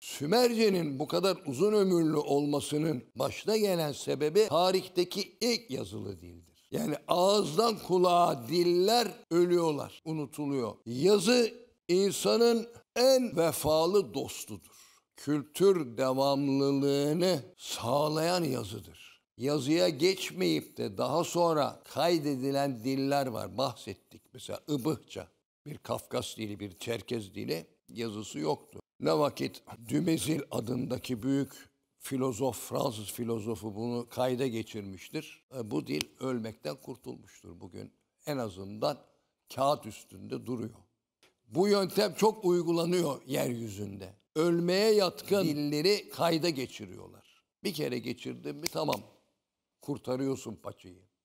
Sümerce'nin bu kadar uzun ömürlü olmasının başta gelen sebebi tarihteki ilk yazılı dildir. Yani ağızdan kulağa diller ölüyorlar, unutuluyor. Yazı insanın en vefalı dostudur. Kültür devamlılığını sağlayan yazıdır. Yazıya geçmeyip de daha sonra kaydedilen diller var. Bahsettik mesela ıbıhça, bir Kafkas dili, bir Çerkez dili yazısı yoktu. Ne vakit Dümezil adındaki büyük filozof, Fransız filozofu bunu kayda geçirmiştir. E, bu dil ölmekten kurtulmuştur bugün. En azından kağıt üstünde duruyor. Bu yöntem çok uygulanıyor yeryüzünde. Ölmeye yatkın dilleri kayda geçiriyorlar. Bir kere geçirdin mi tamam kurtarıyorsun paçayı.